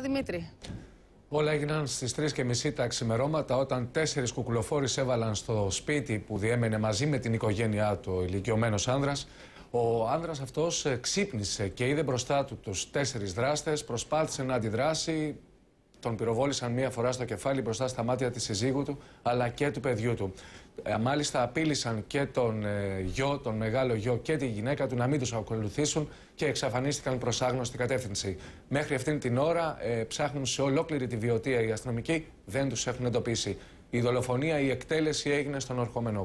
Δημήτρη. Όλα έγιναν στις 3.30 τα ξημερώματα όταν τέσσερις κουκουλοφόροι έβαλαν στο σπίτι που διέμενε μαζί με την οικογένειά του ο ηλικιωμένος άνδρας. Ο άνδρας αυτός ε, ξύπνησε και είδε μπροστά του τους τέσσερις δράστες, προσπάθησε να αντιδράσει, τον πυροβόλησαν μία φορά στο κεφάλι μπροστά στα μάτια της συζύγου του αλλά και του παιδιού του. Ε, μάλιστα, απείλησαν και τον ε, γιο, τον μεγάλο γιο και τη γυναίκα του να μην τους ακολουθήσουν και εξαφανίστηκαν προς άγνωστη κατεύθυνση. Μέχρι αυτήν την ώρα ε, ψάχνουν σε ολόκληρη τη βιωτεία οι αστυνομικοί, δεν τους έχουν εντοπίσει. Η δολοφονία, η εκτέλεση έγινε στον ορχόμενο